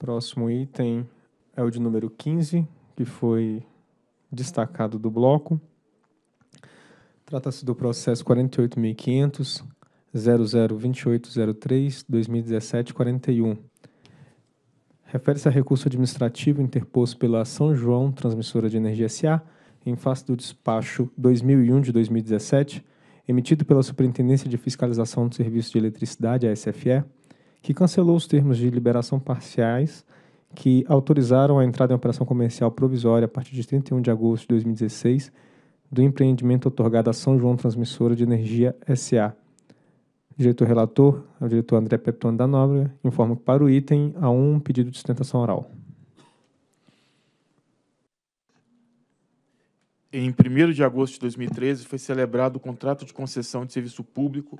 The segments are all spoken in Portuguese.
Próximo item é o de número 15, que foi destacado do bloco. Trata-se do processo 48.500.0028.03.2017.41. 2017 41 Refere-se a recurso administrativo interposto pela São João Transmissora de Energia S.A. em face do despacho 2001 de 2017, emitido pela Superintendência de Fiscalização do Serviço de Eletricidade, a SFE, que cancelou os termos de liberação parciais que autorizaram a entrada em operação comercial provisória a partir de 31 de agosto de 2016 do empreendimento otorgado a São João Transmissora de Energia SA. O diretor relator, o diretor André Peptone da Nóbrega, informa que para o item há um pedido de sustentação oral. Em 1 de agosto de 2013 foi celebrado o contrato de concessão de serviço público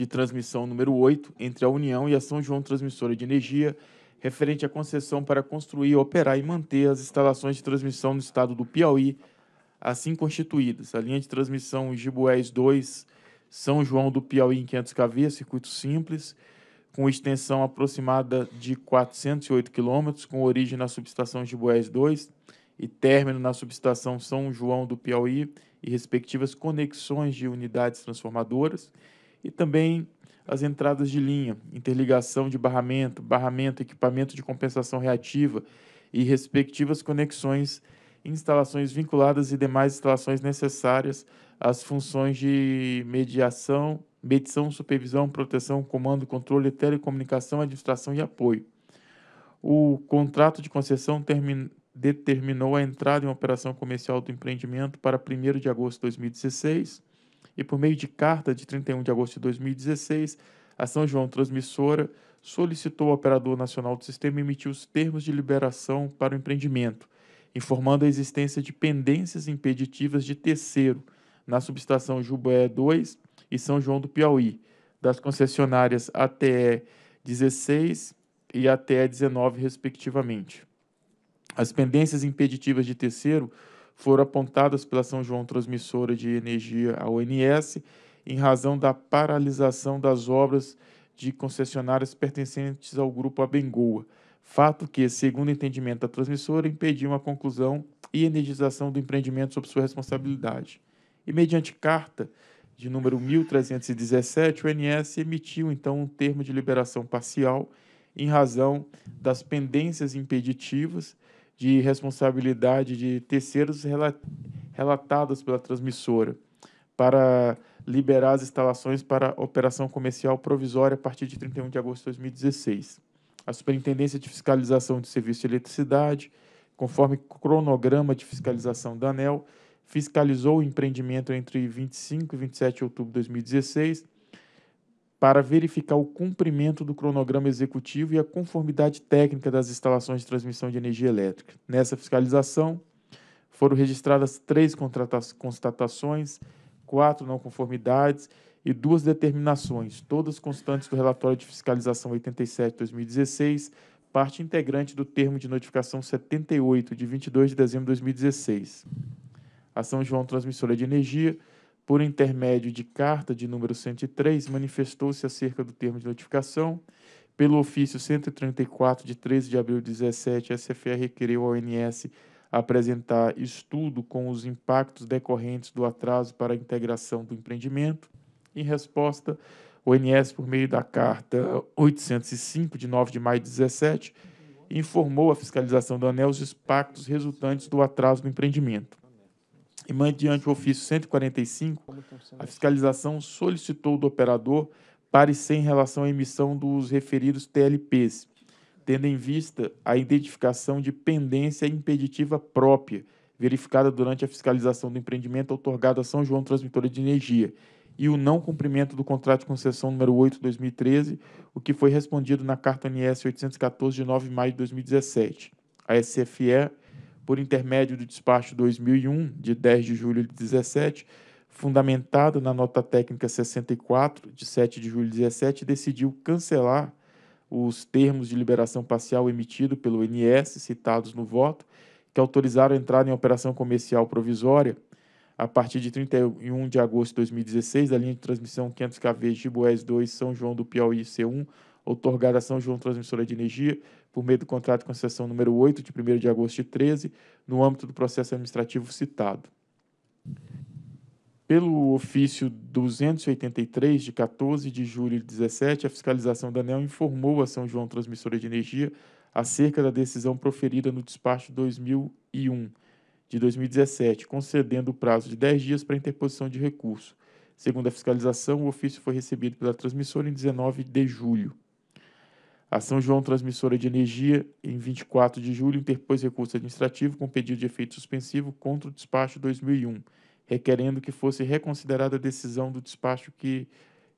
de transmissão número 8 entre a União e a São João Transmissora de Energia, referente à concessão para construir, operar e manter as instalações de transmissão no estado do Piauí, assim constituídas. A linha de transmissão Gibués 2, São João do Piauí em 500 kV, circuito simples, com extensão aproximada de 408 km, com origem na subestação Gibués 2 e término na subestação São João do Piauí e respectivas conexões de unidades transformadoras e também as entradas de linha, interligação de barramento, barramento, equipamento de compensação reativa e respectivas conexões, instalações vinculadas e demais instalações necessárias às funções de mediação, medição, supervisão, proteção, comando, controle, telecomunicação, administração e apoio. O contrato de concessão determinou a entrada em operação comercial do empreendimento para 1 de agosto de 2016 e, por meio de carta de 31 de agosto de 2016, a São João Transmissora solicitou ao Operador Nacional do Sistema emitir os termos de liberação para o empreendimento, informando a existência de pendências impeditivas de terceiro na subestação Jubé 2 e São João do Piauí, das concessionárias ATE 16 e ATE 19, respectivamente. As pendências impeditivas de terceiro foram apontadas pela São João Transmissora de Energia, a ONS, em razão da paralisação das obras de concessionárias pertencentes ao grupo Abengoa, fato que, segundo o entendimento da transmissora, impediu a conclusão e energização do empreendimento sob sua responsabilidade. E, mediante carta de número 1317, o ONS emitiu, então, um termo de liberação parcial em razão das pendências impeditivas de responsabilidade de terceiros relatadas pela transmissora para liberar as instalações para operação comercial provisória a partir de 31 de agosto de 2016. A Superintendência de Fiscalização de Serviço de Eletricidade, conforme cronograma de fiscalização da ANEL, fiscalizou o empreendimento entre 25 e 27 de outubro de 2016 para verificar o cumprimento do cronograma executivo e a conformidade técnica das instalações de transmissão de energia elétrica. Nessa fiscalização, foram registradas três constatações, quatro não conformidades e duas determinações, todas constantes do relatório de fiscalização 87-2016, parte integrante do termo de notificação 78, de 22 de dezembro de 2016. A São João Transmissora de Energia por intermédio de carta de número 103, manifestou-se acerca do termo de notificação. Pelo ofício 134 de 13 de abril de 17, a SFR requereu ao ONS apresentar estudo com os impactos decorrentes do atraso para a integração do empreendimento. Em resposta, o ONS, por meio da carta 805 de 9 de maio de 17, informou a fiscalização do ANEL os impactos resultantes do atraso do empreendimento e mediante o ofício 145, a fiscalização solicitou do operador parecer em relação à emissão dos referidos TLPs, tendo em vista a identificação de pendência impeditiva própria, verificada durante a fiscalização do empreendimento otorgado a São João Transmitora de Energia, e o não cumprimento do contrato de concessão número 8/2013, o que foi respondido na carta NS 814 de 9 de maio de 2017. A SFE por intermédio do despacho 2001, de 10 de julho de 17, fundamentado na nota técnica 64, de 7 de julho de 17, decidiu cancelar os termos de liberação parcial emitido pelo INS citados no voto, que autorizaram a entrada em operação comercial provisória a partir de 31 de agosto de 2016 da linha de transmissão 500 kV Giboés 2 São João do Piauí C1, outorgada a São João Transmissora de Energia, por meio do contrato de concessão número 8, de 1 de agosto de 13, no âmbito do processo administrativo citado. Pelo ofício 283, de 14 de julho de 17, a fiscalização da ANEL informou a São João Transmissora de Energia acerca da decisão proferida no despacho 2001 de 2017, concedendo o prazo de 10 dias para interposição de recurso. Segundo a fiscalização, o ofício foi recebido pela transmissora em 19 de julho. A São João Transmissora de Energia, em 24 de julho, interpôs recurso administrativo com pedido de efeito suspensivo contra o despacho 2001, requerendo que fosse reconsiderada a decisão do despacho que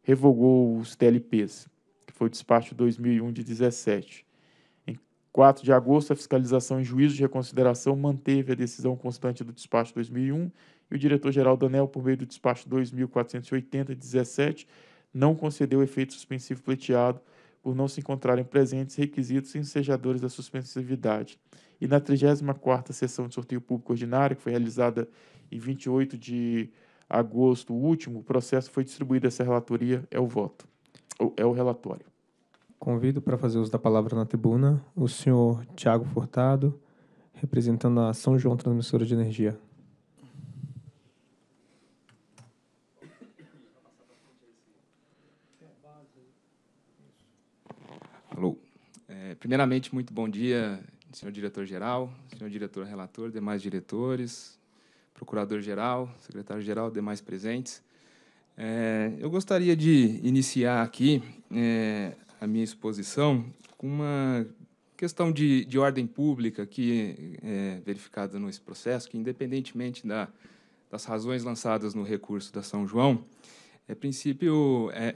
revogou os TLPs, que foi o despacho 2001 de 17. Em 4 de agosto, a fiscalização em juízo de reconsideração manteve a decisão constante do despacho 2001 e o diretor-geral Danel, por meio do despacho 2480 de 17, não concedeu efeito suspensivo pleiteado por não se encontrarem presentes requisitos ensejadores da suspensividade. E na 34ª sessão de sorteio público ordinário, que foi realizada em 28 de agosto último, o processo foi distribuído essa relatoria, é o voto, é o relatório. Convido para fazer uso da palavra na tribuna o senhor Tiago Furtado, representando a São João Transmissora de Energia. Primeiramente, muito bom dia, senhor diretor-geral, senhor diretor-relator, demais diretores, procurador-geral, secretário-geral, demais presentes. É, eu gostaria de iniciar aqui é, a minha exposição com uma questão de, de ordem pública que é verificada nesse processo, que independentemente da, das razões lançadas no recurso da São João, é princípio é,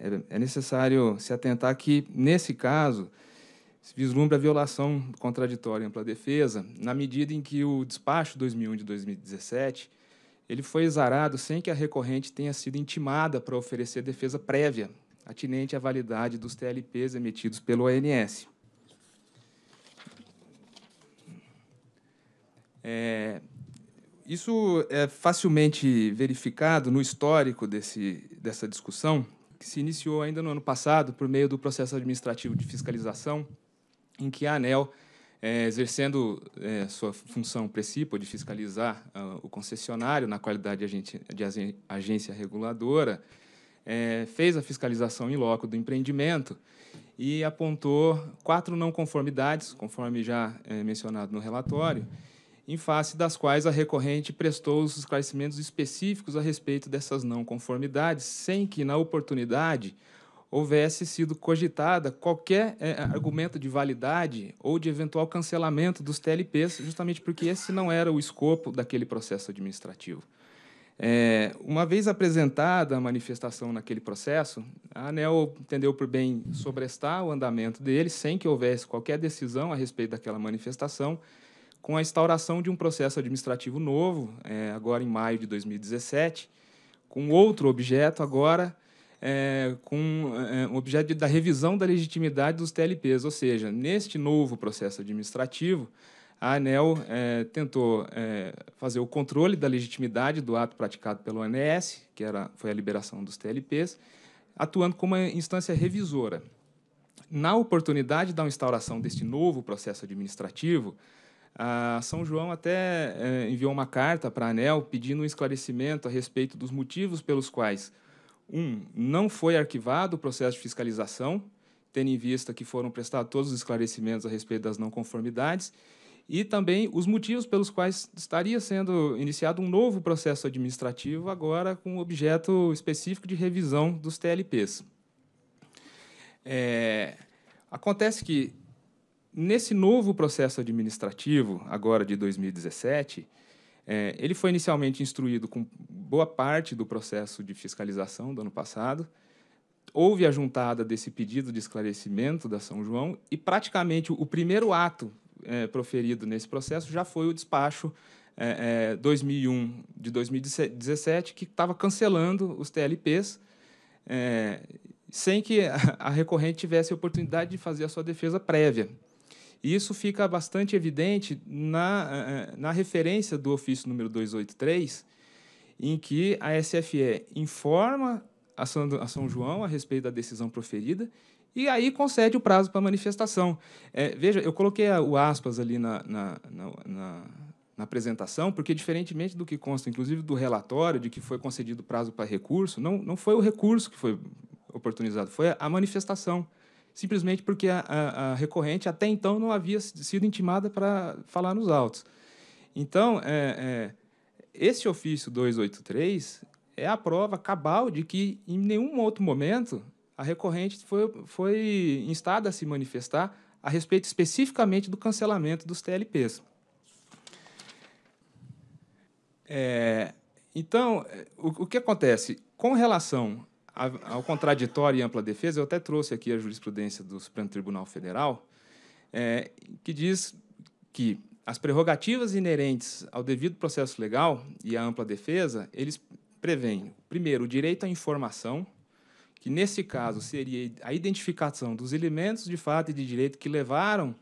é, é, é necessário se atentar que nesse caso se vislumbra a violação contraditória contraditório ampla defesa na medida em que o despacho 2001 de 2017 ele foi exarado sem que a recorrente tenha sido intimada para oferecer defesa prévia atinente à validade dos TLPs emitidos pelo ANS. É, isso é facilmente verificado no histórico desse, dessa discussão, que se iniciou ainda no ano passado por meio do processo administrativo de fiscalização em que a ANEL, é, exercendo é, sua função principal de fiscalizar uh, o concessionário na qualidade de, agente, de agência reguladora, é, fez a fiscalização em loco do empreendimento e apontou quatro não conformidades, conforme já é, mencionado no relatório, em face das quais a recorrente prestou os esclarecimentos específicos a respeito dessas não conformidades, sem que, na oportunidade, houvesse sido cogitada qualquer é, argumento de validade ou de eventual cancelamento dos TLPs, justamente porque esse não era o escopo daquele processo administrativo. É, uma vez apresentada a manifestação naquele processo, a ANEL entendeu por bem sobrestar o andamento dele, sem que houvesse qualquer decisão a respeito daquela manifestação, com a instauração de um processo administrativo novo, é, agora em maio de 2017, com outro objeto agora, é, com é, o objeto de, da revisão da legitimidade dos TLPs, ou seja, neste novo processo administrativo, a ANEL é, tentou é, fazer o controle da legitimidade do ato praticado pelo ANS, que era, foi a liberação dos TLPs, atuando como uma instância revisora. Na oportunidade da instauração deste novo processo administrativo, a São João até é, enviou uma carta para a ANEL pedindo um esclarecimento a respeito dos motivos pelos quais um, não foi arquivado o processo de fiscalização, tendo em vista que foram prestados todos os esclarecimentos a respeito das não conformidades e também os motivos pelos quais estaria sendo iniciado um novo processo administrativo, agora com objeto específico de revisão dos TLPs. É, acontece que, nesse novo processo administrativo, agora de 2017, é, ele foi inicialmente instruído com boa parte do processo de fiscalização do ano passado. Houve a juntada desse pedido de esclarecimento da São João e praticamente o primeiro ato é, proferido nesse processo já foi o despacho é, 2001 é, de 2017 que estava cancelando os TLPs é, sem que a recorrente tivesse a oportunidade de fazer a sua defesa prévia. E isso fica bastante evidente na, eh, eh, na referência do ofício número 283, em que a SFE informa a São João a respeito da decisão proferida e aí concede o prazo para manifestação. É, veja, eu coloquei o aspas ali na, na, na, na, apresentação, porque, diferentemente do que consta, inclusive do relatório, de que foi concedido prazo para recurso, não, não foi o recurso que foi oportunizado, foi a manifestação simplesmente porque a, a, a recorrente até então não havia sido intimada para falar nos autos. Então, é, é, esse ofício 283 é a prova cabal de que em nenhum outro momento a recorrente foi, foi instada a se manifestar a respeito especificamente do cancelamento dos TLPs. É, então, é, o, o, que acontece? Com relação ao contraditório e ampla defesa, eu até trouxe aqui a jurisprudência do Supremo Tribunal Federal, é, que diz que as prerrogativas inerentes ao devido processo legal e à ampla defesa, eles prevêem, primeiro, o direito à informação, que nesse caso seria a identificação dos elementos de fato e de direito que levaram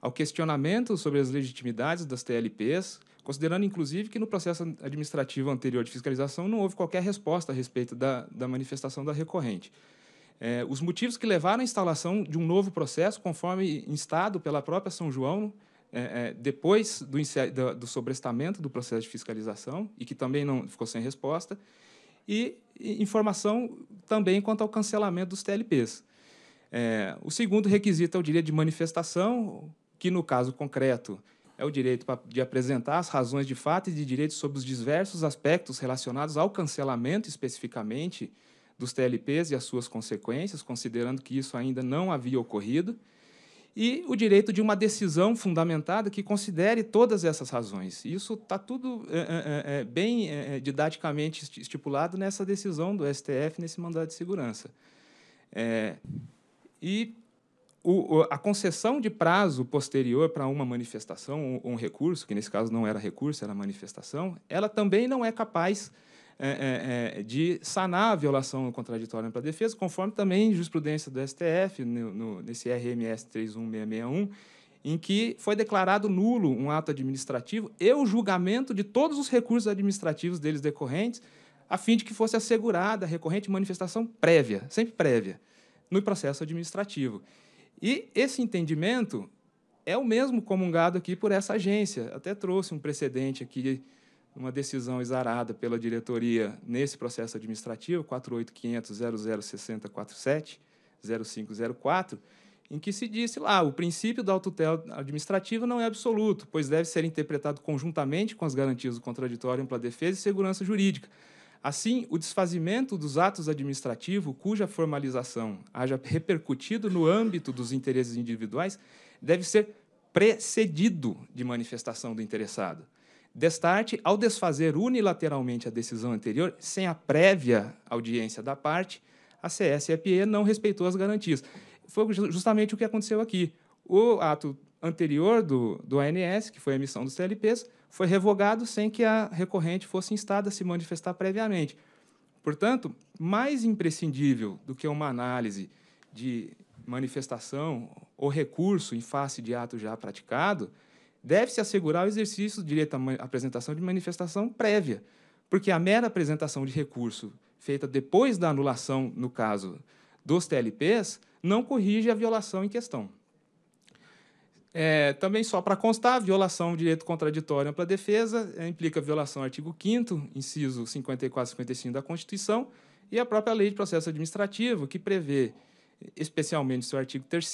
ao questionamento sobre as legitimidades das TLPs, considerando inclusive que no processo administrativo anterior de fiscalização não houve qualquer resposta a respeito da, da manifestação da recorrente. É, os motivos que levaram à instalação de um novo processo, conforme instado pela própria São João, é, é, depois do, do, do sobrestamento do processo de fiscalização, e que também não ficou sem resposta, e, e informação também quanto ao cancelamento dos TLPs. É, o segundo requisito é o direito de manifestação, que no caso concreto é o direito de apresentar as razões de fato e de direito sobre os diversos aspectos relacionados ao cancelamento, especificamente, dos TLPs e as suas consequências, considerando que isso ainda não havia ocorrido, e o direito de uma decisão fundamentada que considere todas essas razões. Isso está tudo é é, é, é, bem é, é didaticamente estipulado nessa decisão do STF, nesse mandado de segurança. e o, a concessão de prazo posterior para uma manifestação ou um, um recurso, que nesse caso não era recurso, era manifestação, ela também não é capaz é, é, é de sanar a violação contraditória para a defesa, conforme também jurisprudência do STF, no, no, nesse RMS 31661, em que foi declarado nulo um ato administrativo e o julgamento de todos os recursos administrativos deles decorrentes, a fim de que fosse assegurada a recorrente manifestação prévia, sempre prévia, no processo administrativo. E esse entendimento é o mesmo comungado aqui por essa agência. Até trouxe um precedente aqui, uma decisão exarada pela diretoria nesse processo administrativo, 48500006047-0504, em que se disse lá, o princípio da autotela administrativa não é absoluto, pois deve ser interpretado conjuntamente com as garantias do contraditório, ampla defesa e segurança jurídica. Assim, o desfazimento dos atos administrativos, cuja formalização haja repercutido no âmbito dos interesses individuais, deve ser precedido de manifestação do interessado. Destarte, ao desfazer unilateralmente a decisão anterior, sem a prévia audiência da parte, a CSFE não respeitou as garantias. Foi justamente o que aconteceu aqui. O ato anterior do, do ANS, que foi a emissão dos TLPs, foi revogado sem que a recorrente fosse instada a se manifestar previamente. Portanto, mais imprescindível do que uma análise de manifestação ou recurso em face de ato já praticado, deve-se assegurar o exercício do direito à apresentação de manifestação prévia, porque a mera apresentação de recurso feita depois da anulação, no caso dos TLPs, não corrige a violação em questão. É, também só para constar, violação do direito contraditório ampla defesa é, implica violação ao artigo 5º, inciso 54 e 55 da Constituição e a própria Lei de Processo Administrativo, que prevê, especialmente seu artigo 3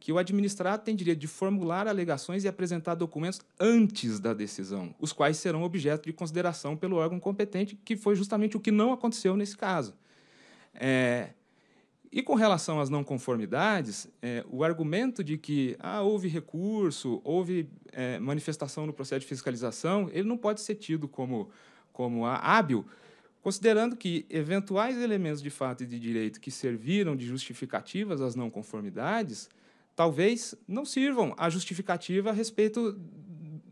que o administrado tem direito de formular alegações e apresentar documentos antes da decisão, os quais serão objeto de consideração pelo órgão competente, que foi justamente o que não aconteceu nesse caso. É, e com relação às não conformidades, é, o argumento de que ah, houve recurso, houve é, manifestação no processo de fiscalização, ele não pode ser tido como, como hábil, considerando que eventuais elementos de fato e de direito que serviram de justificativas às não conformidades talvez não sirvam a justificativa a respeito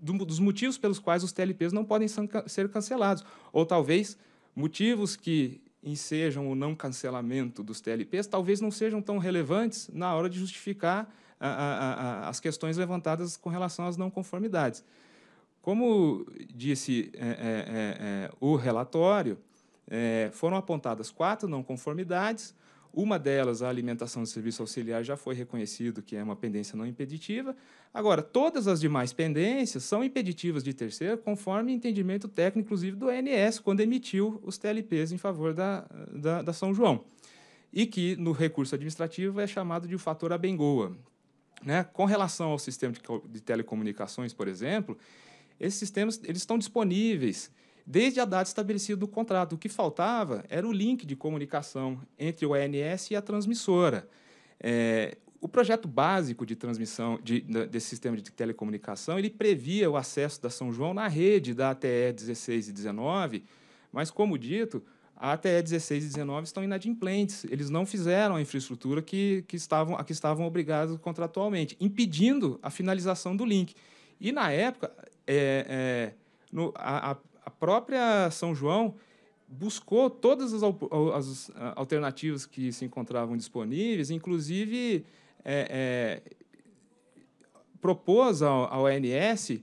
do, dos motivos pelos quais os TLPs não podem ser cancelados, ou talvez motivos que ensejam o não cancelamento dos TLPs talvez não sejam tão relevantes na hora de justificar a, a, a, as questões levantadas com relação às não conformidades. Como disse é, é, é, é o relatório, é, foram apontadas quatro não conformidades, uma delas, a alimentação de serviço auxiliar, já foi reconhecido que é uma pendência não impeditiva. Agora, todas as demais pendências são impeditivas de terceiro, conforme entendimento técnico, inclusive, do ANS, quando emitiu os TLPs em favor da, da, da São João. E que, no recurso administrativo, é chamado de fator abengoa. Né? Com relação ao sistema de, de telecomunicações, por exemplo, esses sistemas eles estão disponíveis desde a data estabelecida do contrato. O que faltava era o link de comunicação entre o ANS e a transmissora. É, o projeto básico de transmissão de, desse sistema de telecomunicação ele previa o acesso da São João na rede da ATE 16 e 19, mas, como dito, a ATE 16 e 19 estão inadimplentes. Eles não fizeram a infraestrutura que, que estavam, a que estavam obrigados contratualmente, impedindo a finalização do link. E, na época, é, é, no, a, a, a própria São João buscou todas as, as ah, alternativas que se encontravam disponíveis, inclusive é, é, propôs ao, ao ONS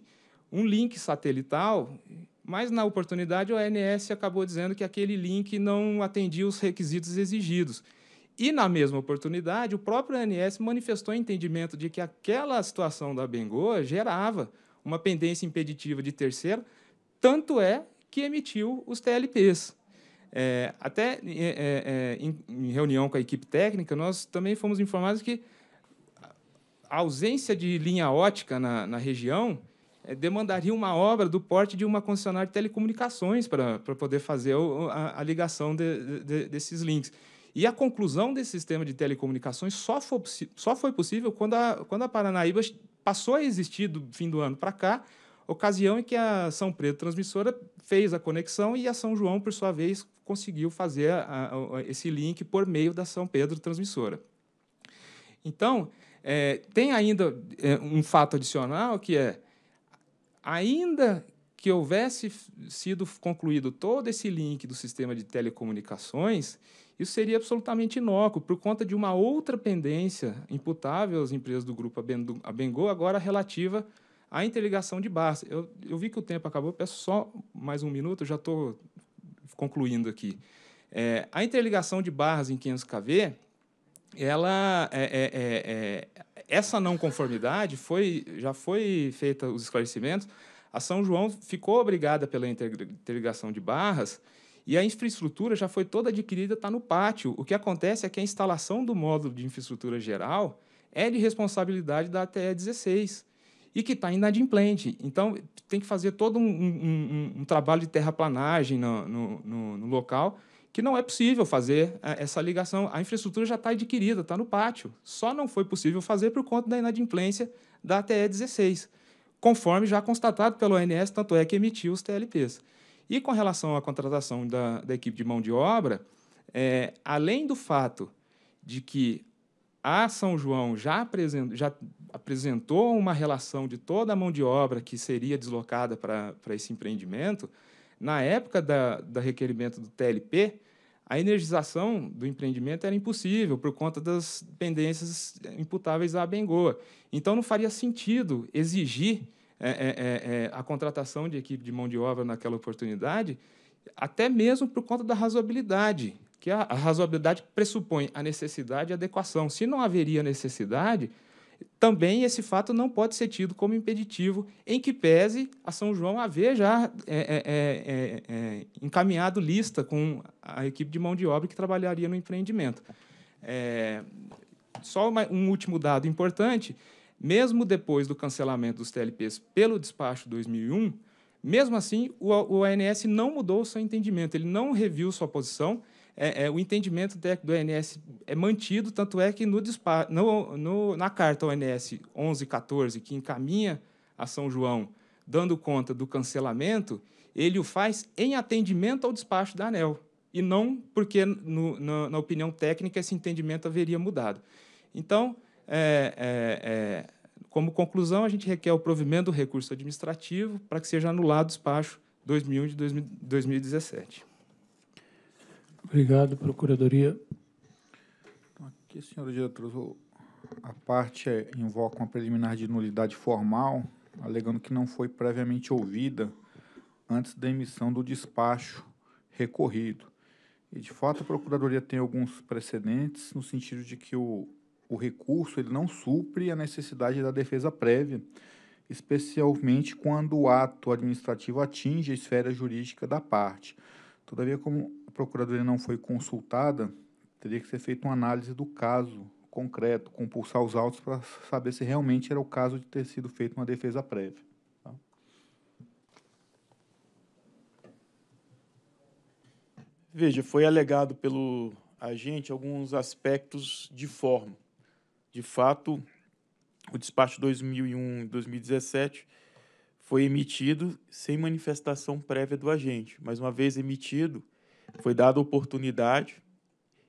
um link satelital, mas na oportunidade o ONS acabou dizendo que aquele link não atendia os requisitos exigidos. E na mesma oportunidade, o próprio ONS manifestou entendimento de que aquela situação da Bengoa gerava uma pendência impeditiva de terceiro tanto é que emitiu os TLPs. É, até é, é, é, em, em, reunião com a equipe técnica, nós também fomos informados que a ausência de linha ótica na, na região é, demandaria uma obra do porte de uma concessionária de telecomunicações para poder fazer a, a ligação de, de, desses links. E a conclusão desse sistema de telecomunicações só foi, só foi possível quando a, quando a Paranaíba passou a existir do fim do ano para cá ocasião em que a São Pedro Transmissora fez a conexão e a São João, por sua vez, conseguiu fazer a, a, esse link por meio da São Pedro Transmissora. Então, é, tem ainda é, um fato adicional que é, ainda que houvesse sido concluído todo esse link do sistema de telecomunicações, isso seria absolutamente inócuo, por conta de uma outra pendência imputável às empresas do grupo Abengo, agora relativa a interligação de barras, Eu, eu vi que o tempo acabou, peço só mais um minuto, já estou concluindo aqui. É, a interligação de barras em 500kV, ela, é é, é, é, essa não conformidade foi, já foi feita os esclarecimentos. A São João ficou obrigada pela interligação de barras e a infraestrutura já foi toda adquirida, está no pátio. O que acontece é que a instalação do módulo de infraestrutura geral é de responsabilidade da ATE 16 e que está inadimplente. Então, tem que fazer todo um, um, um, um trabalho de terraplanagem no, no, no, no local que não é possível fazer é, essa ligação. A infraestrutura já está adquirida, está no pátio. Só não foi possível fazer por conta da inadimplência da TE 16, conforme já constatado pelo ONS, tanto é que emitiu os TLPs. E com relação à contratação da, da equipe de mão de obra, é, além do fato de que a São João já, já apresentou uma relação de toda a mão de obra que seria deslocada para esse empreendimento, na época da, da requerimento do TLP, a energização do empreendimento era impossível por conta das pendências imputáveis à Bengoa. Então, não faria sentido exigir é, é, é, é, a contratação de equipe de mão de obra naquela oportunidade, até mesmo por conta da razoabilidade, que a, a razoabilidade pressupõe a necessidade e adequação. Se não haveria necessidade, também esse fato não pode ser tido como impeditivo, em que pese a São João haver já é, é, é, é, é encaminhado lista com a equipe de mão de obra que trabalharia no empreendimento. É, só uma, um último dado importante: mesmo depois do cancelamento dos TLPs pelo despacho 2001, mesmo assim, o, o ANS não mudou o seu entendimento, ele não reviu sua posição é, é, o entendimento do ONS é mantido, tanto é que no, no, no, na carta ONS 1114, que encaminha a São João, dando conta do cancelamento, ele o faz em atendimento ao despacho da ANEL, e não porque, no, na, na, opinião técnica, esse entendimento haveria mudado. Então, é, é, é como conclusão, a gente requer o provimento do recurso administrativo para que seja anulado o despacho 2001 de 2000, 2017. Obrigado, Procuradoria. Então, aqui, senhor diretor, a parte é, invoca uma preliminar de nulidade formal, alegando que não foi previamente ouvida antes da emissão do despacho recorrido. E, de fato, a Procuradoria tem alguns precedentes no sentido de que o, o recurso ele não supre a necessidade da defesa prévia, especialmente quando o ato administrativo atinge a esfera jurídica da parte. Todavia, como Procuradoria não foi consultada, teria que ser feita uma análise do caso concreto, compulsar os autos para saber se realmente era o caso de ter sido feita uma defesa prévia. Tá? Veja, foi alegado pelo agente alguns aspectos de forma. De fato, o despacho 2001 e 2017 foi emitido sem manifestação prévia do agente, mas uma vez emitido, foi dada oportunidade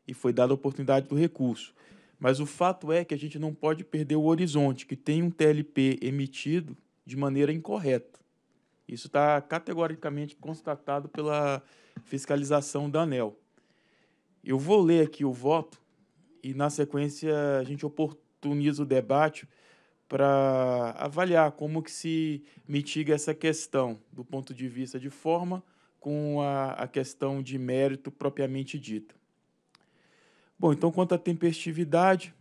e foi dada oportunidade do recurso. Mas o fato é que a gente não pode perder o horizonte, que tem um TLP emitido de maneira incorreta. Isso está categoricamente constatado pela fiscalização da ANEL. Eu vou ler aqui o voto e, na sequência, a gente oportuniza o debate para avaliar como que se mitiga essa questão do ponto de vista de forma com a, a questão de mérito propriamente dita. Bom, então quanto à tempestividade,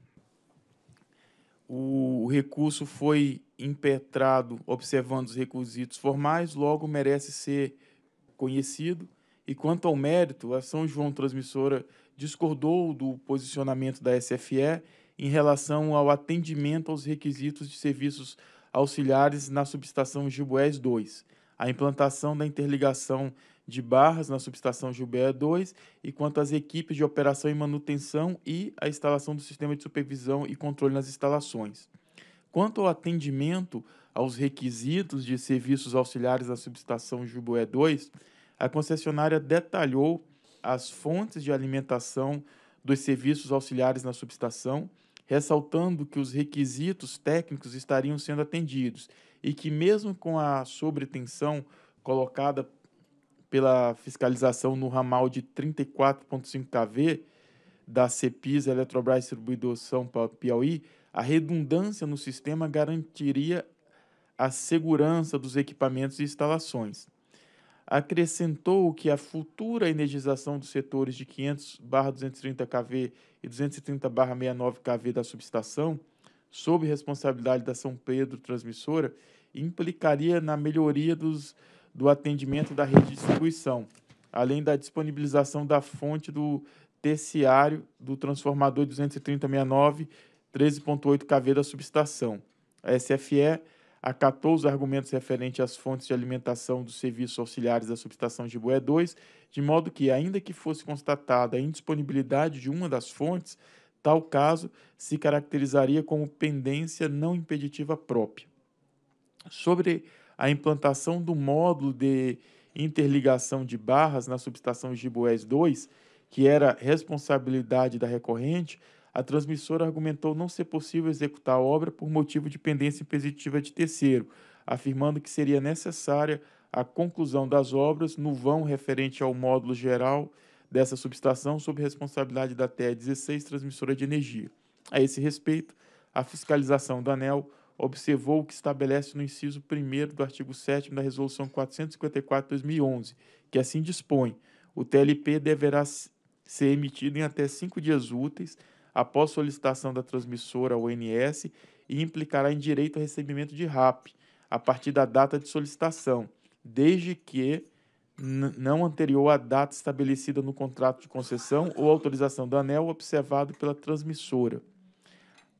o recurso foi impetrado observando os requisitos formais, logo merece ser conhecido. E quanto ao mérito, a São João Transmissora discordou do posicionamento da SFE em relação ao atendimento aos requisitos de serviços auxiliares na subestação Gibués 2, a implantação da interligação de Barras, na subestação Gilberto 2, e quanto às equipes de operação e manutenção e a instalação do sistema de supervisão e controle nas instalações. Quanto ao atendimento aos requisitos de serviços auxiliares da subestação Jubué 2, a concessionária detalhou as fontes de alimentação dos serviços auxiliares na subestação, ressaltando que os requisitos técnicos estariam sendo atendidos e que, mesmo com a sobretensão colocada pela fiscalização no ramal de 34,5 kV da CEPIS Eletrobras Distribuidor São Paulo Piauí, a redundância no sistema garantiria a segurança dos equipamentos e instalações. Acrescentou que a futura energização dos setores de 500/230 kV e 230/69 kV da subestação, sob responsabilidade da São Pedro Transmissora, implicaria na melhoria dos do atendimento da rede de distribuição, além da disponibilização da fonte do terciário do transformador 23069 13.8 kV da subestação. A SFE acatou os argumentos referentes às fontes de alimentação dos serviços auxiliares da subestação de Boé 2, de modo que, ainda que fosse constatada a indisponibilidade de uma das fontes, tal caso se caracterizaria como pendência não impeditiva própria. Sobre a implantação do módulo de interligação de barras na subestação Giboés 2, que era responsabilidade da recorrente, a transmissora argumentou não ser possível executar a obra por motivo de pendência impositiva de terceiro, afirmando que seria necessária a conclusão das obras no vão referente ao módulo geral dessa subestação sob responsabilidade da TE 16 Transmissora de Energia. A esse respeito, a fiscalização do ANEL observou o que estabelece no inciso 1 do artigo 7 da Resolução 454-2011, que assim dispõe: o TLP deverá ser emitido em até cinco dias úteis após solicitação da transmissora ONS e implicará em direito ao recebimento de RAP a partir da data de solicitação, desde que não anterior à data estabelecida no contrato de concessão ou autorização do anel observado pela transmissora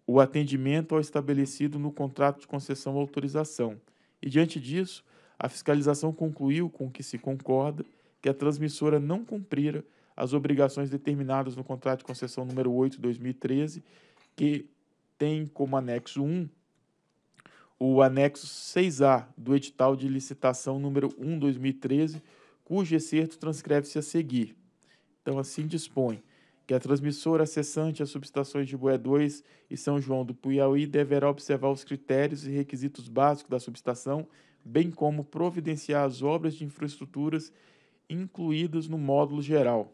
o atendimento ao estabelecido no contrato de concessão ou autorização. E, diante disso, a fiscalização concluiu com que se concorda que a transmissora não cumprira as obrigações determinadas no contrato de concessão número 8 de 2013, que tem como anexo 1 o anexo 6A do edital de licitação número 1 2013, cujo excerto transcreve-se a seguir. Então, assim dispõe que a transmissora cessante às subestações de Boé 2 e São João do Piauí deverá observar os critérios e requisitos básicos da subestação, bem como providenciar as obras de infraestruturas incluídas no módulo geral.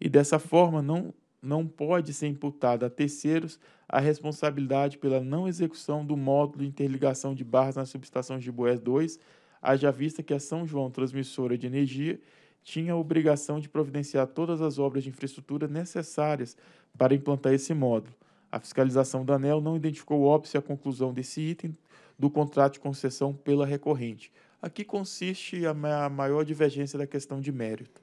E dessa forma, não, não pode ser imputada a terceiros a responsabilidade pela não execução do módulo de interligação de barras nas subestações de Boé 2, haja vista que a São João Transmissora de Energia tinha a obrigação de providenciar todas as obras de infraestrutura necessárias para implantar esse módulo. A fiscalização da ANEL não identificou óbice a conclusão desse item do contrato de concessão pela recorrente. Aqui consiste a maior divergência da questão de mérito.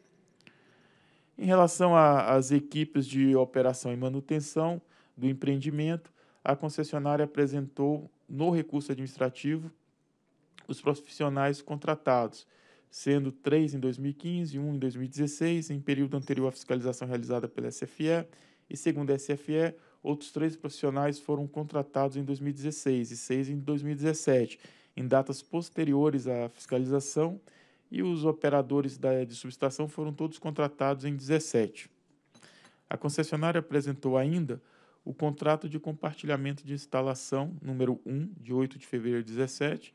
Em relação às equipes de operação e manutenção do empreendimento, a concessionária apresentou no recurso administrativo os profissionais contratados, sendo três em 2015, um em 2016, em período anterior à fiscalização realizada pela SFE, e segundo a SFE, outros três profissionais foram contratados em 2016 e seis em 2017, em datas posteriores à fiscalização, e os operadores da, de subestação foram todos contratados em 17. A concessionária apresentou ainda o contrato de compartilhamento de instalação número 1, de 8 de fevereiro de 17,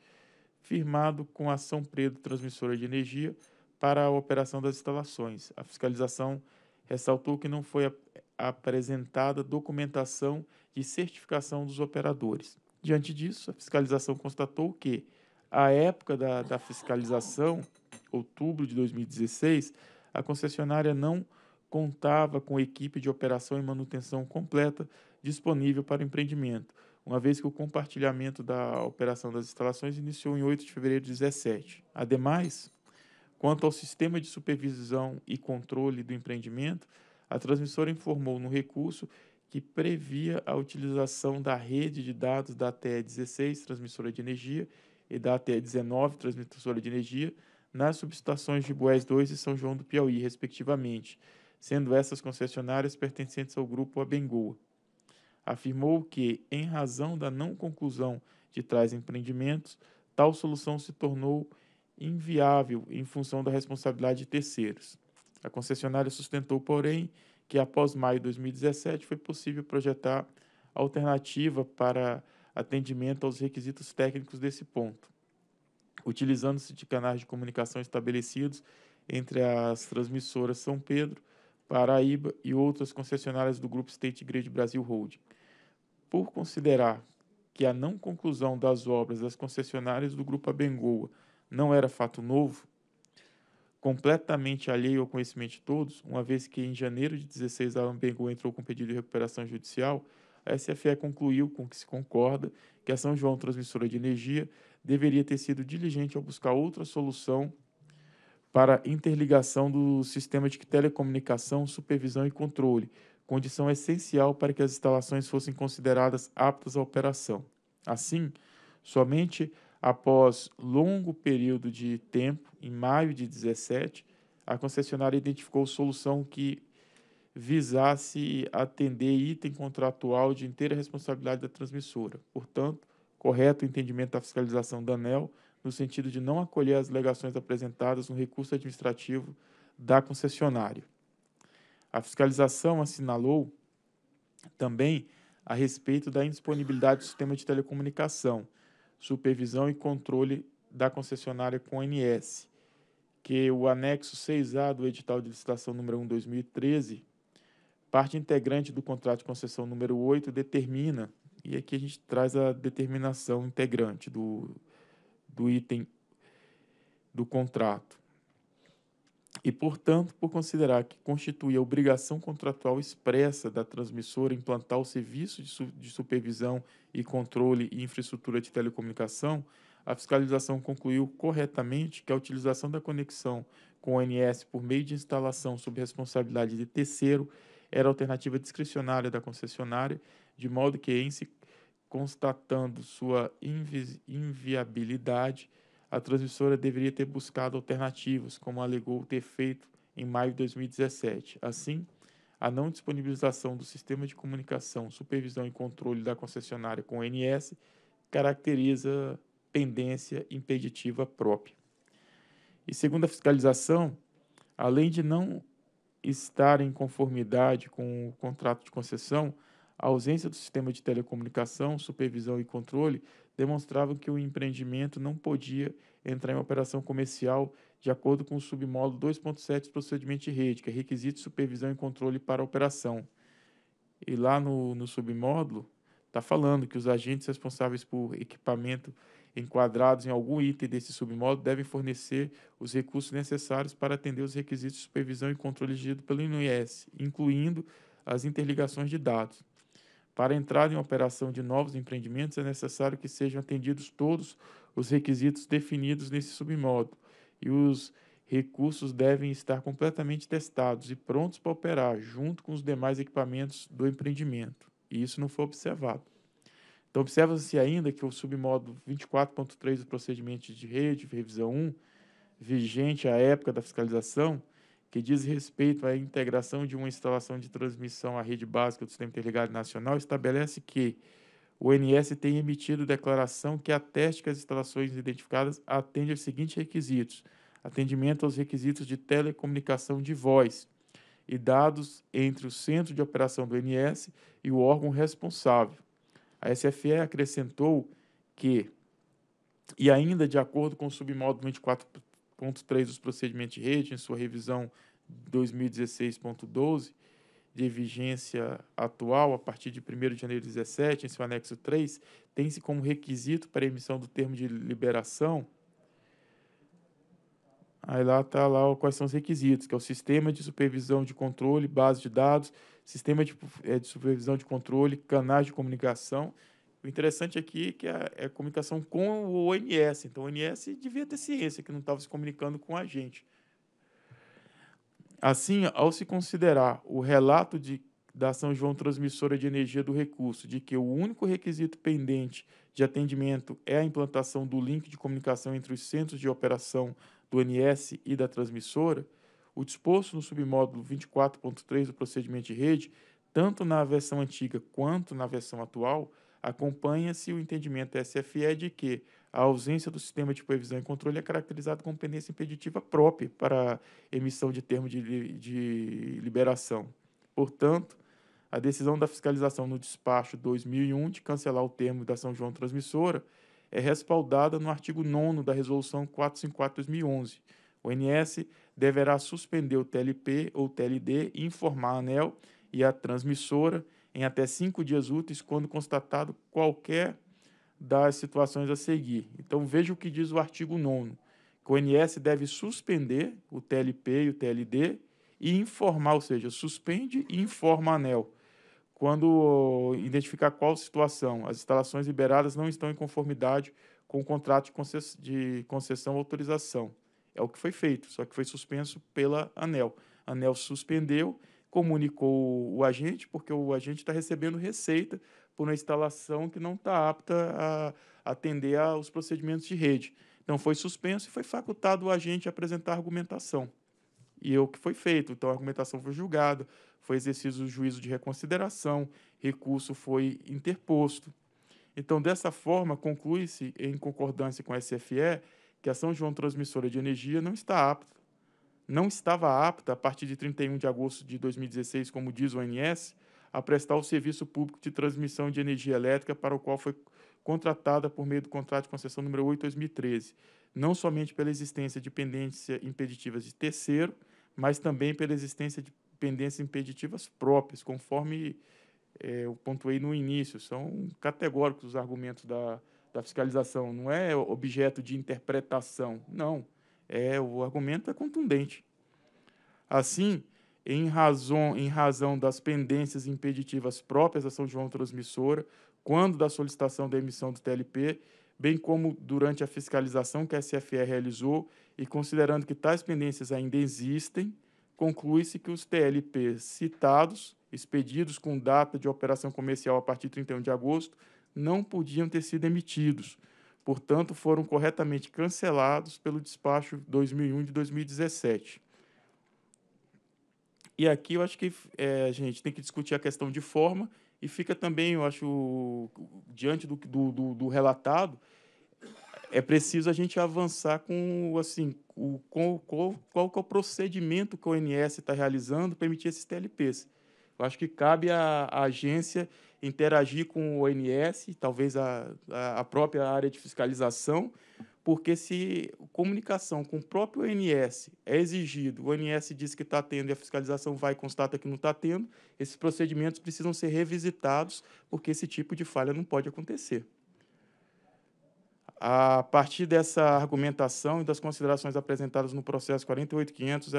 firmado com a São Pedro Transmissora de Energia para a operação das instalações. A fiscalização ressaltou que não foi apresentada documentação de certificação dos operadores. Diante disso, a fiscalização constatou que, à época da, da fiscalização, outubro de 2016, a concessionária não contava com equipe de operação e manutenção completa disponível para o empreendimento, uma vez que o compartilhamento da operação das instalações iniciou em 8 de fevereiro de 17. Ademais, quanto ao sistema de supervisão e controle do empreendimento, a transmissora informou no recurso que previa a utilização da rede de dados da ATE 16, transmissora de energia, e da ATE 19, transmissora de energia, nas subestações de Boés 2 e São João do Piauí, respectivamente, sendo essas concessionárias pertencentes ao grupo Abengoa afirmou que, em razão da não conclusão de tais empreendimentos, tal solução se tornou inviável em função da responsabilidade de terceiros. A concessionária sustentou, porém, que após maio de 2017 foi possível projetar alternativa para atendimento aos requisitos técnicos desse ponto, utilizando-se de canais de comunicação estabelecidos entre as transmissoras São Pedro, Paraíba e outras concessionárias do grupo State Grid Brasil Holding por considerar que a não conclusão das obras das concessionárias do Grupo Abengoa não era fato novo, completamente alheio ao conhecimento de todos, uma vez que em janeiro de 16 a Abengoa entrou com pedido de recuperação judicial, a SFE concluiu com que se concorda que a São João Transmissora de Energia deveria ter sido diligente ao buscar outra solução para interligação do sistema de telecomunicação, supervisão e controle, condição essencial para que as instalações fossem consideradas aptas à operação. Assim, somente após longo período de tempo, em maio de 17, a concessionária identificou solução que visasse atender item contratual de inteira responsabilidade da transmissora. Portanto, correto o entendimento da fiscalização da ANEL no sentido de não acolher as alegações apresentadas no recurso administrativo da concessionária. A fiscalização assinalou também a respeito da indisponibilidade do sistema de telecomunicação, supervisão e controle da concessionária com ONS, que o anexo 6A do edital de licitação número 1 2013, parte integrante do contrato de concessão número 8 determina, e aqui a gente traz a determinação integrante do, do item do contrato e, portanto, por considerar que constitui a obrigação contratual expressa da transmissora implantar o serviço de, su de supervisão e controle e infraestrutura de telecomunicação, a fiscalização concluiu corretamente que a utilização da conexão com o ONS por meio de instalação sob responsabilidade de terceiro era alternativa discricionária da concessionária, de modo que, em se constatando sua invi inviabilidade, a transmissora deveria ter buscado alternativas, como alegou ter feito em maio de 2017. Assim, a não disponibilização do sistema de comunicação, supervisão e controle da concessionária com o NS caracteriza pendência impeditiva própria. E segundo a fiscalização, além de não estar em conformidade com o contrato de concessão, a ausência do sistema de telecomunicação, supervisão e controle demonstravam que o empreendimento não podia entrar em operação comercial de acordo com o submódulo 2.7 do procedimento de rede, que é requisito de supervisão e controle para a operação. E lá no, no submódulo está falando que os agentes responsáveis por equipamento enquadrados em algum item desse submódulo devem fornecer os recursos necessários para atender os requisitos de supervisão e controle exigidos pelo INUES, incluindo as interligações de dados. Para entrar em operação de novos empreendimentos, é necessário que sejam atendidos todos os requisitos definidos nesse submódulo e os recursos devem estar completamente testados e prontos para operar, junto com os demais equipamentos do empreendimento, e isso não foi observado. Então, observa-se ainda que o submódulo 24.3 do procedimento de rede, revisão 1, vigente à época da fiscalização, que diz respeito à integração de uma instalação de transmissão à rede básica do Sistema Interligado Nacional, estabelece que o NS tem emitido declaração que ateste que as instalações identificadas atendem aos seguintes requisitos: atendimento aos requisitos de telecomunicação de voz e dados entre o centro de operação do NS e o órgão responsável. A SFE acrescentou que, e ainda de acordo com o submódulo 24 pontos 3 dos procedimentos de rede, em sua revisão 2016.12, de vigência atual, a partir de 1 de janeiro de 2017, em seu anexo 3, tem-se como requisito para a emissão do termo de liberação. Aí lá está lá quais são os requisitos, que é o sistema de supervisão de controle, base de dados, sistema de, é, de supervisão de controle, canais de comunicação o interessante aqui é que a, é a comunicação com o ONS. Então, o ONS devia ter ciência que não estava se comunicando com a gente. Assim, ao se considerar o relato de, da São João Transmissora de Energia do Recurso de que o único requisito pendente de atendimento é a implantação do link de comunicação entre os centros de operação do ONS e da transmissora, o disposto no submódulo 24.3 do procedimento de rede, tanto na versão antiga quanto na versão atual, Acompanha-se o entendimento SFE de que a ausência do sistema de previsão e controle é caracterizada como pendência impeditiva própria para emissão de termo de, de liberação. Portanto, a decisão da fiscalização no despacho 2001 de cancelar o termo da São João Transmissora é respaldada no artigo 9 da Resolução 454-2011. O NS deverá suspender o TLP ou TLD e informar a ANEL e a transmissora em até cinco dias úteis, quando constatado qualquer das situações a seguir. Então, veja o que diz o artigo 9 que o INS deve suspender o TLP e o TLD e informar, ou seja, suspende e informa a ANEL, quando identificar qual situação as instalações liberadas não estão em conformidade com o contrato de, concess de concessão ou autorização. É o que foi feito, só que foi suspenso pela ANEL. A ANEL suspendeu comunicou o agente, porque o agente está recebendo receita por uma instalação que não está apta a atender aos procedimentos de rede. Então foi suspenso e foi facultado o agente apresentar argumentação. E é o que foi feito. Então a argumentação foi julgada, foi exercido o juízo de reconsideração, recurso foi interposto. Então, dessa forma, conclui-se, em concordância com a SFE, que a São João Transmissora de Energia não está apta não estava apta, a partir de 31 de agosto de 2016, como diz o ONS, a prestar o serviço público de transmissão de energia elétrica para o qual foi contratada por meio do contrato de concessão número 8/2013, não somente pela existência de pendências impeditivas de terceiro, mas também pela existência de pendências impeditivas próprias, conforme é, eu pontuei no início. São categóricos os argumentos da, da fiscalização, não é objeto de interpretação, não é, o argumento é contundente. Assim, em razão, em razão das pendências impeditivas próprias da São João Transmissora, quando da solicitação da emissão do TLP, bem como durante a fiscalização que a SFE realizou e considerando que tais pendências ainda existem, conclui-se que os TLPs citados, expedidos com data de operação comercial a partir de 31 de agosto, não podiam ter sido emitidos, portanto, foram corretamente cancelados pelo despacho 2001 de 2017. E aqui eu acho que é, a gente tem que discutir a questão de forma e fica também, eu acho, diante do, do, do relatado, é preciso a gente avançar com assim o, com, qual, qual é o procedimento que o ONS está realizando para emitir esses TLPs. Eu acho que cabe à agência interagir com o ONS, talvez a, a própria área de fiscalização, porque se comunicação com o próprio ONS é exigido, o ONS diz que está tendo e a fiscalização vai e constata que não está tendo, esses procedimentos precisam ser revisitados, porque esse tipo de falha não pode acontecer. A partir dessa argumentação e das considerações apresentadas no processo 48500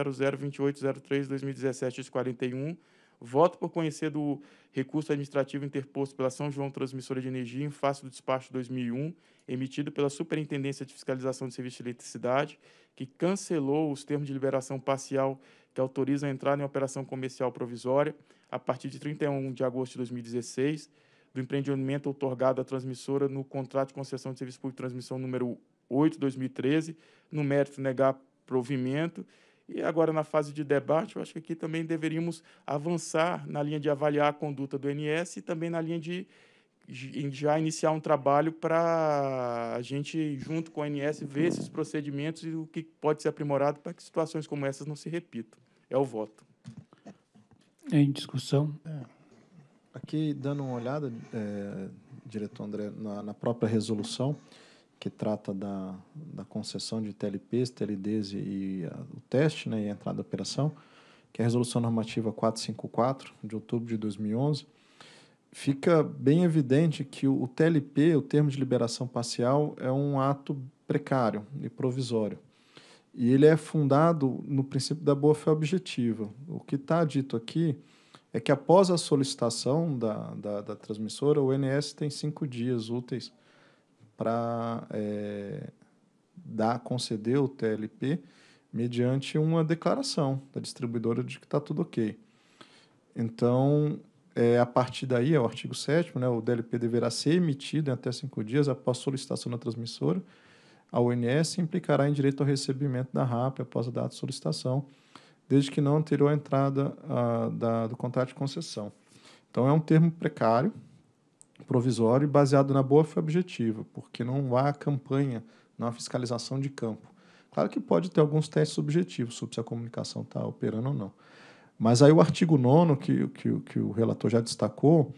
2017 41 Voto por conhecer do recurso administrativo interposto pela São João Transmissora de Energia em face do despacho 2001, emitido pela Superintendência de Fiscalização de Serviços de Eletricidade, que cancelou os termos de liberação parcial que autorizam a entrada em operação comercial provisória a partir de 31 de agosto de 2016 do empreendimento otorgado à transmissora no contrato de concessão de serviço público de transmissão número 8/2013, no mérito negar provimento e agora, na fase de debate, eu acho que aqui também deveríamos avançar na linha de avaliar a conduta do N.S. e também na linha de já iniciar um trabalho para a gente, junto com o N.S. ver esses procedimentos e o que pode ser aprimorado para que situações como essas não se repitam. É o voto. Em discussão. É. Aqui, dando uma olhada, é, diretor André, na, na própria resolução, que trata da, da concessão de TLPs, TLDs e, e a, o teste né, e a entrada da operação, que é a Resolução Normativa 454, de outubro de 2011, fica bem evidente que o, o TLP, o Termo de Liberação Parcial, é um ato precário e provisório. E ele é fundado no princípio da boa-fé objetiva. O que está dito aqui é que após a solicitação da, da, da transmissora, o NS tem cinco dias úteis para é, dar, conceder o TLP mediante uma declaração da distribuidora de que está tudo ok. Então, é, a partir daí, é o artigo 7 né, o DLP deverá ser emitido em até cinco dias após solicitação da transmissora. A ONS implicará em direito ao recebimento da RAP após a data de solicitação, desde que não anterior à entrada a, ah, da, do contrato de concessão. Então, é um termo precário, provisório baseado na boa fé objetiva, porque não há campanha, não há fiscalização de campo. Claro que pode ter alguns testes subjetivos sobre se a comunicação está operando ou não. Mas aí o artigo 9, que, que, que o relator já destacou,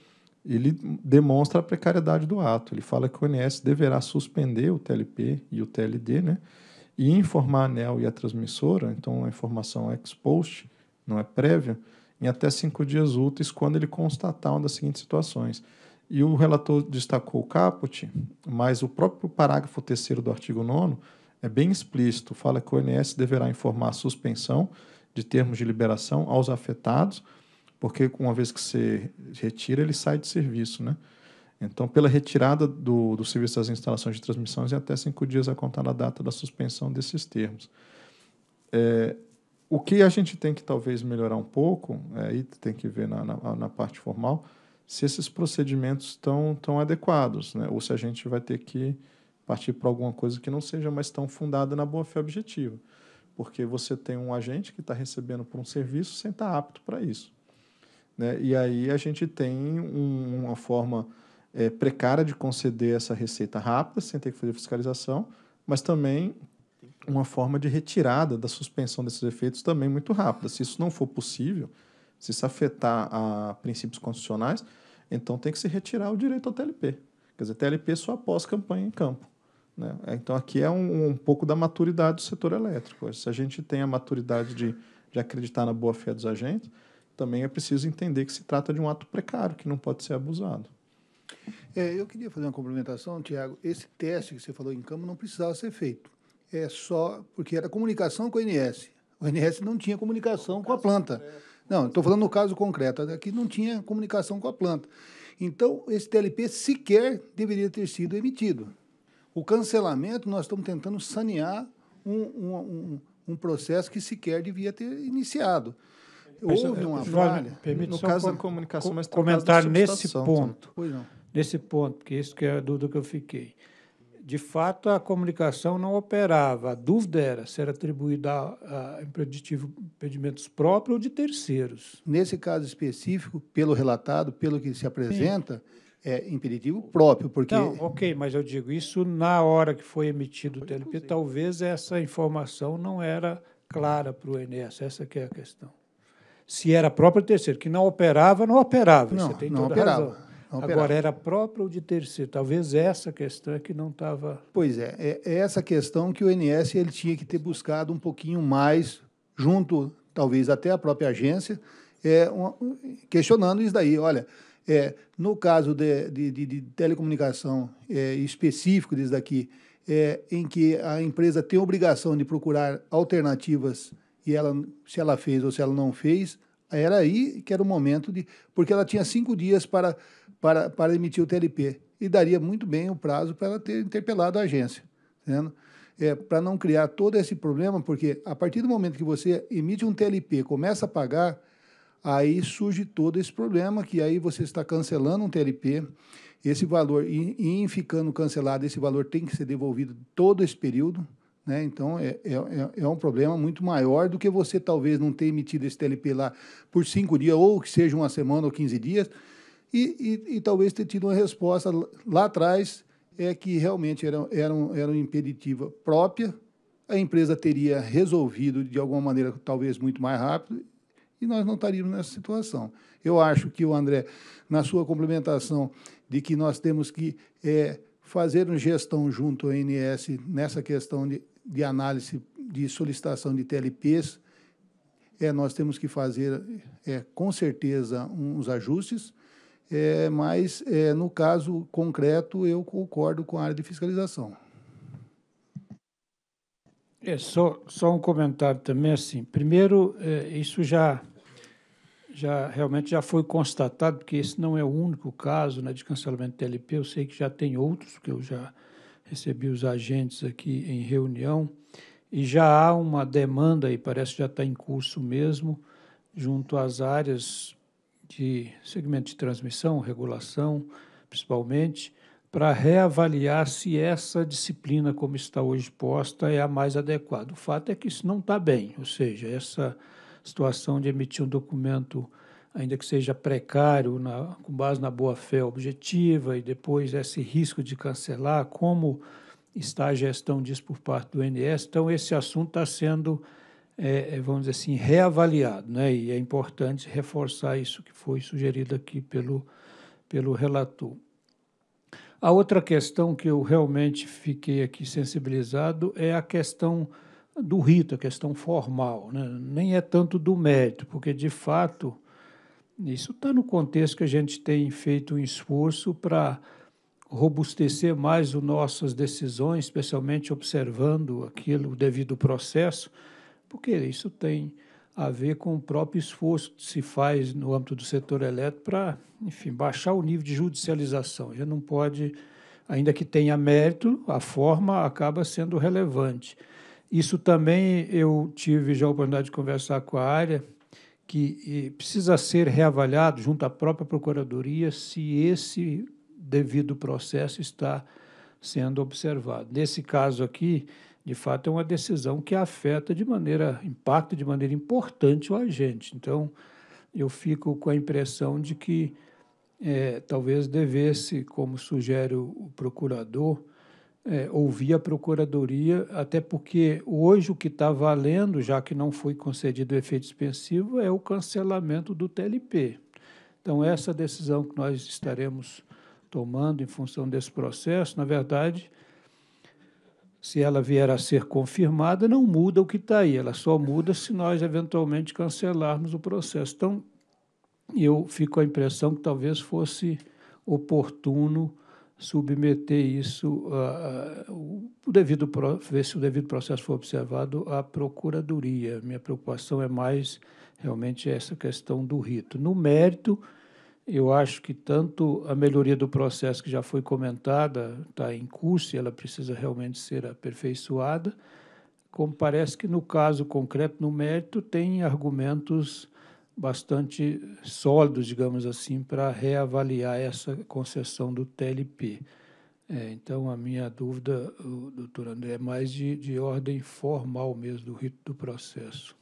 ele demonstra a precariedade do ato. Ele fala que o ONS deverá suspender o TLP e o TLD, né? E informar a ANEL e a transmissora, então a informação é ex post, não é prévia, em até cinco dias úteis, quando ele constatar uma das seguintes situações e o relator destacou o caput, mas o próprio parágrafo terceiro do artigo 9 é bem explícito, fala que o ONS deverá informar a suspensão de termos de liberação aos afetados, porque uma vez que se retira, ele sai de serviço, né? Então, pela retirada do, do serviço das instalações de transmissões em até cinco dias a contar da data da suspensão desses termos. É, o que a gente tem que talvez melhorar um pouco, é, aí é, tem que ver na, na, na parte formal, se esses procedimentos estão tão adequados, né? ou se a gente vai ter que partir para alguma coisa que não seja mais tão fundada na boa-fé objetiva. Porque você tem um agente que está recebendo por um serviço sem estar tá apto para isso. Né? E aí a gente tem um, uma forma é, precária de conceder essa receita rápida, sem ter que fazer fiscalização, mas também uma forma de retirada da suspensão desses efeitos também muito rápida. Se isso não for possível, se isso afetar a princípios constitucionais, então tem que se retirar o direito ao TLP. Quer dizer, TLP é só após campanha em campo. Né? É, então aqui é um, um pouco da maturidade do setor elétrico. Se a gente tem a maturidade de, de acreditar na boa-fé dos agentes, também é preciso entender que se trata de um ato precário, que não pode ser abusado. É, eu queria fazer uma complementação, Tiago. Esse teste que você falou em campo não precisava ser feito. É só porque era comunicação com o INS. O INS não tinha comunicação com a planta. É. Não, estou falando no caso concreto, aqui é não tinha comunicação com a planta. Então, esse TLP sequer deveria ter sido emitido. O cancelamento, nós estamos tentando sanear um, um, um, um processo que sequer devia ter iniciado. É, Houve uma falha. Permite no só caso, comunicação, mas comentar nesse né? ponto. Nesse ponto, porque isso que é a dúvida que eu fiquei de fato, a comunicação não operava. A dúvida era se era atribuída a, a impedimentos próprios ou de terceiros. Nesse caso específico, pelo relatado, pelo que se apresenta, Sim é impeditivo próprio, porque... Não, ok, mas eu digo, isso na hora que foi emitido o TLP, talvez essa informação não era clara para o INSS, essa que é a questão. Se era próprio terceiro, que não operava, não operava, não, você tem não toda operava. razão. Agora, era próprio de terceiro. Talvez essa questão é que não estava. Pois é, é, é, essa questão que o INS ele tinha que ter buscado um pouquinho mais, junto, talvez até a própria agência, é, um, questionando isso daí. Olha, é, no caso de, de, de, de telecomunicação é, específico disso daqui, é, em que a empresa tem obrigação de procurar alternativas e ela, se ela fez ou se ela não fez, era aí que era o momento de. Porque ela tinha cinco dias para para, para emitir o TLP. E daria muito bem o prazo para ela ter interpelado a agência. Entendeu? É, para não criar todo esse problema, porque a partir do momento que você emite um TLP, começa a pagar, aí surge todo esse problema que aí você está cancelando um TLP, esse valor e, e ficando cancelado, esse valor tem que ser devolvido todo esse período, né? Então é, é, é, é um problema muito maior do que você talvez não ter emitido esse TLP lá por cinco dias ou que seja uma semana ou 15 dias e, e, e, talvez ter tido uma resposta lá atrás é que realmente era, era, um, era uma impeditiva própria, a empresa teria resolvido de alguma maneira, talvez muito mais rápido, e nós não estaríamos nessa situação. Eu acho que o André, na sua complementação de que nós temos que é, fazer uma gestão junto ao ANS nessa questão de, de análise de solicitação de TLPs, é, nós temos que fazer, é, com certeza, uns ajustes, é, mas, é, no caso concreto, eu concordo com a área de fiscalização. É só, só um comentário também assim. Primeiro, é, isso já, já realmente já foi constatado, porque esse não é o único caso né, de cancelamento de TLP. Eu sei que já tem outros, que eu já recebi os agentes aqui em reunião, e já há uma demanda, e parece que já está em curso mesmo, junto às áreas de segmento de transmissão, regulação, principalmente, para reavaliar se essa disciplina como está hoje posta é a mais adequada. O fato é que isso não está bem, ou seja, essa situação de emitir um documento, ainda que seja precário, na, com base na boa-fé objetiva, e depois esse risco de cancelar, como está a gestão disso por parte do INS. Então, esse assunto está sendo é, é, vamos dizer assim, reavaliado. Né? E é importante reforçar isso que foi sugerido aqui pelo, pelo relator. A outra questão que eu realmente fiquei aqui sensibilizado é a questão do rito, a questão formal. Né? Nem é tanto do mérito, porque, de fato, isso está no contexto que a gente tem feito um esforço para robustecer mais as nossas decisões, especialmente observando aquilo, o devido processo porque isso tem a ver com o próprio esforço que se faz no âmbito do setor elétrico para, enfim, baixar o nível de judicialização. Já não pode, ainda que tenha mérito, a forma acaba sendo relevante. Isso também eu tive já a oportunidade de conversar com a área, que precisa ser reavaliado junto à própria Procuradoria se esse devido processo está sendo observado. Nesse caso aqui, de fato é uma decisão que afeta de maneira, impacta de maneira importante o agente. Então, eu fico com a impressão de que é, talvez devesse, como sugere o procurador, é, ouvir a procuradoria, até porque hoje o que está valendo, já que não foi concedido efeito suspensivo, é o cancelamento do TLP. Então, essa decisão que nós estaremos tomando em função desse processo, na verdade, se ela vier a ser confirmada, não muda o que está aí, ela só muda se nós eventualmente cancelarmos o processo. Então, eu fico com a impressão que talvez fosse oportuno submeter isso, a, ah, a, ah, o devido, ver se o devido processo for observado, à Procuradoria. Minha preocupação é mais realmente essa questão do rito. No mérito, eu acho que tanto a melhoria do processo que já foi comentada está em curso e ela precisa realmente ser aperfeiçoada, como parece que no caso concreto, no mérito, tem argumentos bastante sólidos, digamos assim, para reavaliar essa concessão do TLP. É, então, a minha dúvida, doutor André, é mais de, de ordem formal mesmo, do rito do processo.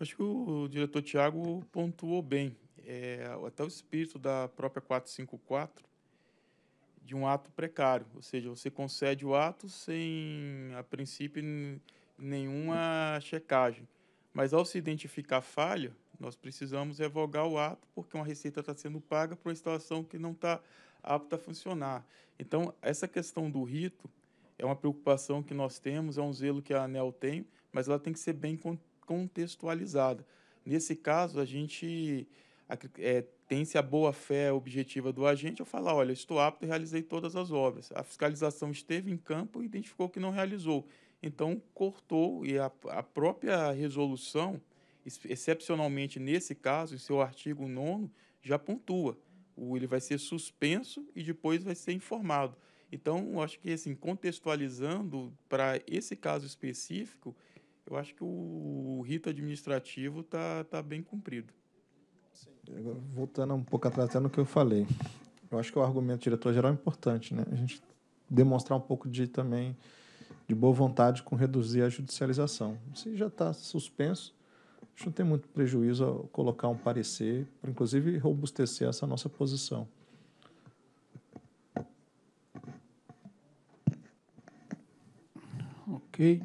Acho que o diretor Tiago pontuou bem é, até o espírito da própria 454 de um ato precário, ou seja, você concede o ato sem, a princípio, nenhuma checagem. Mas ao se identificar falha, nós precisamos revogar o ato porque uma receita está sendo paga para uma instalação que não está apta a funcionar. Então, essa questão do rito é uma preocupação que nós temos, é um zelo que a ANEL tem, mas ela tem que ser bem contextualizada. Nesse caso, a gente é, tem-se a boa-fé objetiva do agente ao falar, olha, estou apto e realizei todas as obras. A fiscalização esteve em campo e identificou que não realizou. Então, cortou, e a, a própria resolução, excepcionalmente nesse caso, em seu artigo 9, já pontua. O, ele vai ser suspenso e depois vai ser informado. Então, acho que, assim, contextualizando para esse caso específico, eu acho que o, o rito administrativo está tá bem cumprido voltando um pouco atrás até no que eu falei, eu acho que o argumento diretor-geral é importante, né? A gente demonstrar um pouco de também de boa vontade com reduzir a judicialização. Se já está suspenso, acho que não tem muito prejuízo a colocar um parecer, para inclusive robustecer essa nossa posição. Ok.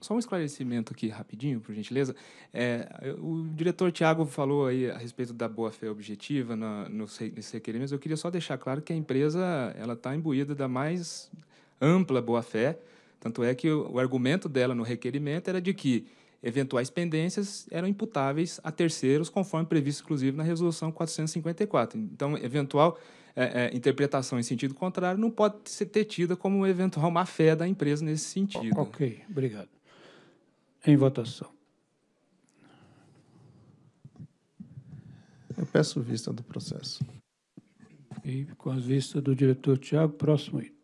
Só um esclarecimento aqui rapidinho, por gentileza. É, o diretor Tiago falou aí a respeito da boa-fé objetiva no requerimento. Eu queria só deixar claro que a empresa ela está imbuída da mais ampla boa-fé. Tanto é que o, o argumento dela no requerimento era de que Eventuais pendências eram imputáveis a terceiros, conforme previsto, inclusive, na Resolução 454. Então, eventual é, é, interpretação em sentido contrário não pode ser ter tida como uma eventual má-fé da empresa nesse sentido. Ok, obrigado. Em votação. Eu peço vista do processo. E com a vista do diretor Tiago, próximo item.